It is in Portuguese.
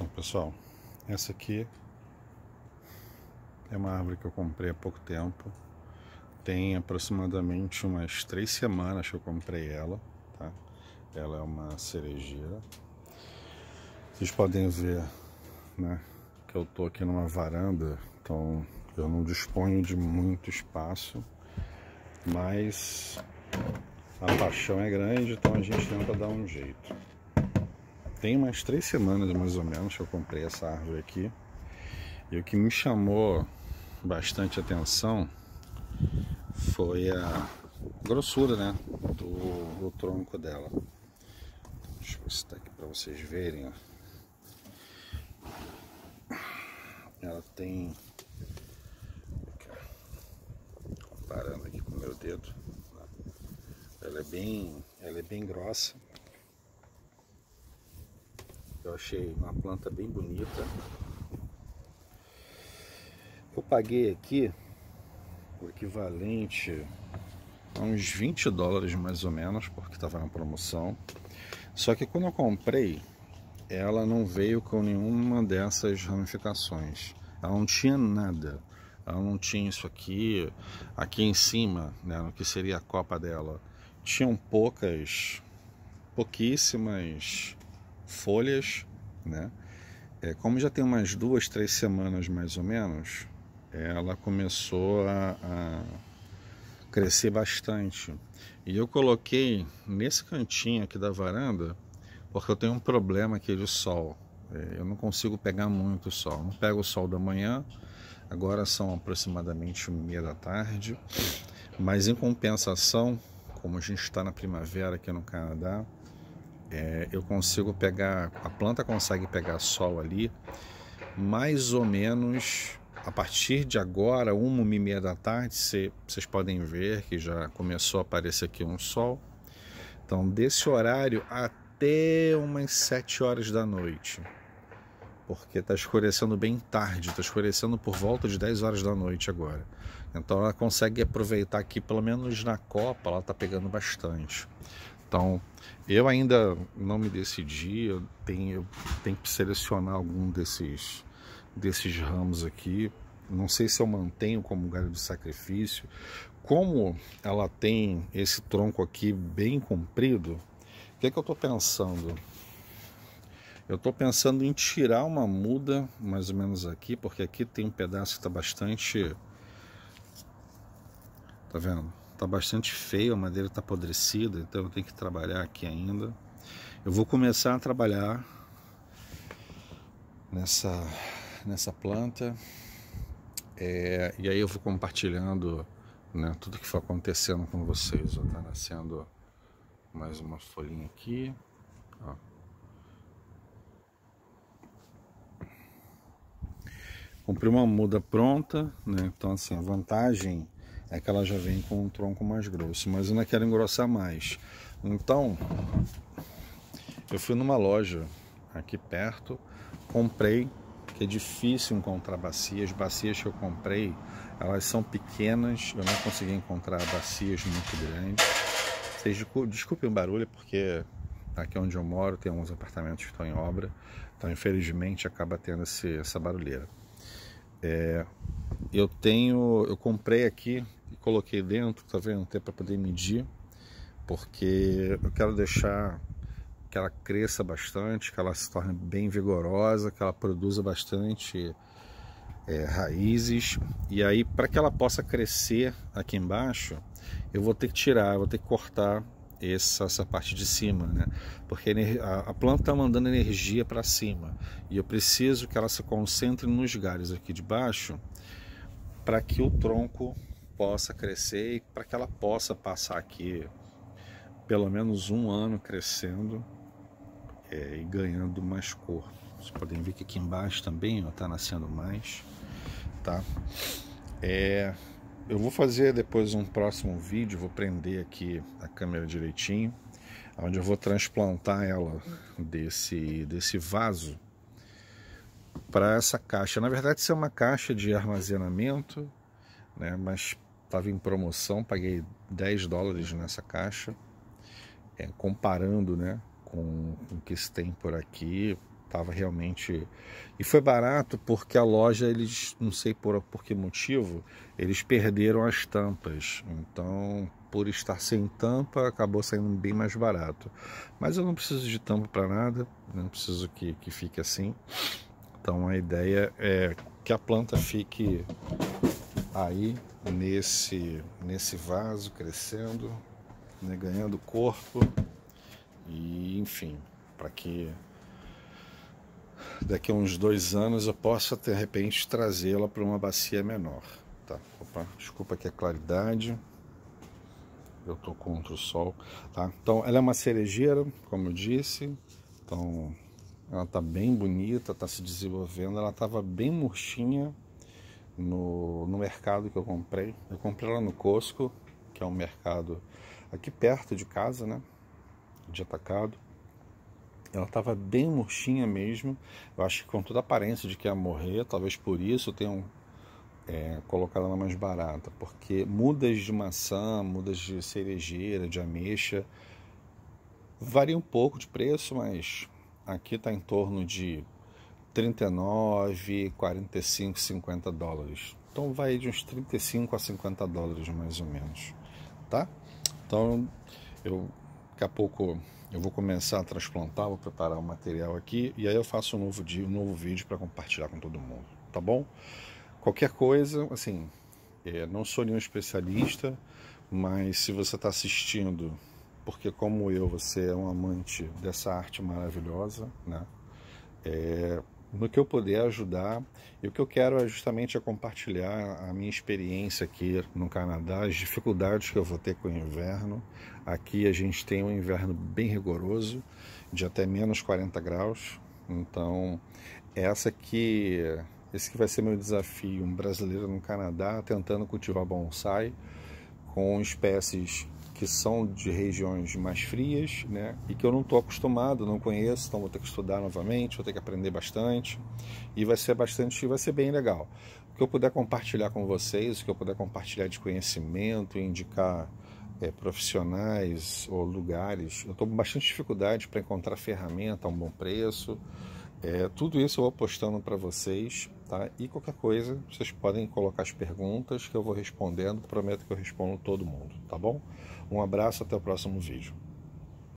Então, pessoal, essa aqui é uma árvore que eu comprei há pouco tempo. Tem aproximadamente umas três semanas que eu comprei ela, tá? Ela é uma cerejeira. Vocês podem ver, né, que eu tô aqui numa varanda, então eu não disponho de muito espaço, mas a paixão é grande, então a gente tenta dar um jeito tem umas três semanas mais ou menos que eu comprei essa árvore aqui. E o que me chamou bastante atenção foi a grossura né, do, do tronco dela. Deixa eu citar tá aqui para vocês verem. Ó. Ela tem. Comparando aqui com o meu dedo. Ela é bem, ela é bem grossa eu achei uma planta bem bonita. Eu paguei aqui o equivalente a uns 20 dólares mais ou menos, porque estava na promoção. Só que quando eu comprei, ela não veio com nenhuma dessas ramificações. Ela não tinha nada. Ela não tinha isso aqui, aqui em cima, né, no que seria a copa dela. Tinham poucas, pouquíssimas folhas, né? É, como já tem umas duas, três semanas mais ou menos, ela começou a, a crescer bastante. E eu coloquei nesse cantinho aqui da varanda, porque eu tenho um problema aqui de sol. É, eu não consigo pegar muito sol. Não pego o sol da manhã, agora são aproximadamente meia da tarde. Mas em compensação, como a gente está na primavera aqui no Canadá, é, eu consigo pegar, a planta consegue pegar sol ali mais ou menos a partir de agora, uma, uma e meia da tarde, vocês podem ver que já começou a aparecer aqui um sol. Então, desse horário até umas sete horas da noite, porque está escurecendo bem tarde, está escurecendo por volta de 10 horas da noite agora. Então, ela consegue aproveitar aqui, pelo menos na copa, ela está pegando bastante. Então, eu ainda não me decidi, eu tenho, eu tenho que selecionar algum desses, desses ramos aqui. Não sei se eu mantenho como galho de sacrifício. Como ela tem esse tronco aqui bem comprido, o que, é que eu estou pensando? Eu estou pensando em tirar uma muda, mais ou menos aqui, porque aqui tem um pedaço que está bastante... Tá vendo? Tá bastante feio, a madeira tá apodrecida, então eu tenho que trabalhar aqui ainda. Eu vou começar a trabalhar nessa, nessa planta. É, e aí eu vou compartilhando né, tudo que for acontecendo com vocês. Ó, tá nascendo mais uma folhinha aqui. Ó. Comprei uma muda pronta, né? Então assim, a vantagem é que ela já vem com um tronco mais grosso, mas eu não quero engrossar mais. Então, eu fui numa loja aqui perto, comprei, que é difícil encontrar bacias, bacias que eu comprei, elas são pequenas, eu não consegui encontrar bacias muito grandes. Vocês desculpem o barulho, porque aqui onde eu moro tem alguns apartamentos que estão em obra, então infelizmente acaba tendo esse, essa barulheira. É, eu tenho, eu comprei aqui coloquei dentro, tá vendo? Até para poder medir, porque eu quero deixar que ela cresça bastante, que ela se torne bem vigorosa, que ela produza bastante é, raízes. E aí, para que ela possa crescer aqui embaixo, eu vou ter que tirar, vou ter que cortar essa, essa parte de cima, né? Porque a, a planta está mandando energia para cima e eu preciso que ela se concentre nos galhos aqui de baixo para que o tronco possa crescer e para que ela possa passar aqui pelo menos um ano crescendo é, e ganhando mais cor. Vocês podem ver que aqui embaixo também está nascendo mais, tá? É, eu vou fazer depois um próximo vídeo, vou prender aqui a câmera direitinho, onde eu vou transplantar ela desse, desse vaso para essa caixa. Na verdade, isso é uma caixa de armazenamento, né? Mas Estava em promoção, paguei 10 dólares nessa caixa. É, comparando né, com, com o que se tem por aqui, estava realmente. E foi barato porque a loja, eles, não sei por, por que motivo, eles perderam as tampas. Então, por estar sem tampa, acabou saindo bem mais barato. Mas eu não preciso de tampa para nada, não preciso que, que fique assim. Então, a ideia é que a planta fique aí nesse, nesse vaso crescendo, né, ganhando corpo e enfim, para que daqui a uns dois anos eu possa de repente trazê-la para uma bacia menor. Tá? Opa, desculpa aqui a claridade. Eu estou contra o sol, tá? Então, ela é uma cerejeira, como eu disse. Então, ela está bem bonita, está se desenvolvendo. Ela estava bem murchinha, no, no mercado que eu comprei. Eu comprei ela no Costco, que é um mercado aqui perto de casa, né? De atacado. Ela estava bem murchinha mesmo. Eu acho que com toda a aparência de que ia morrer, talvez por isso tenham é, colocado ela mais barata. Porque mudas de maçã, mudas de cerejeira, de ameixa, varia um pouco de preço, mas aqui está em torno de 39, 45, 50 dólares. Então vai de uns 35 a 50 dólares mais ou menos, tá? Então eu daqui a pouco eu vou começar a transplantar, vou preparar o material aqui e aí eu faço um novo dia, um novo vídeo para compartilhar com todo mundo, tá bom? Qualquer coisa, assim, é, não sou nenhum especialista, mas se você está assistindo, porque como eu você é um amante dessa arte maravilhosa, né? É, no que eu puder ajudar. E o que eu quero é justamente é compartilhar a minha experiência aqui no Canadá, as dificuldades que eu vou ter com o inverno. Aqui a gente tem um inverno bem rigoroso, de até menos 40 graus. Então, essa que esse que vai ser meu desafio, um brasileiro no Canadá tentando cultivar bonsai com espécies que são de regiões mais frias, né? E que eu não estou acostumado, não conheço, então vou ter que estudar novamente, vou ter que aprender bastante e vai ser bastante, vai ser bem legal. O que eu puder compartilhar com vocês, o que eu puder compartilhar de conhecimento, indicar é, profissionais ou lugares, eu estou com bastante dificuldade para encontrar ferramenta a um bom preço. É, tudo isso eu vou postando para vocês, tá? E qualquer coisa, vocês podem colocar as perguntas que eu vou respondendo. Prometo que eu respondo todo mundo, tá bom? Um abraço, até o próximo vídeo.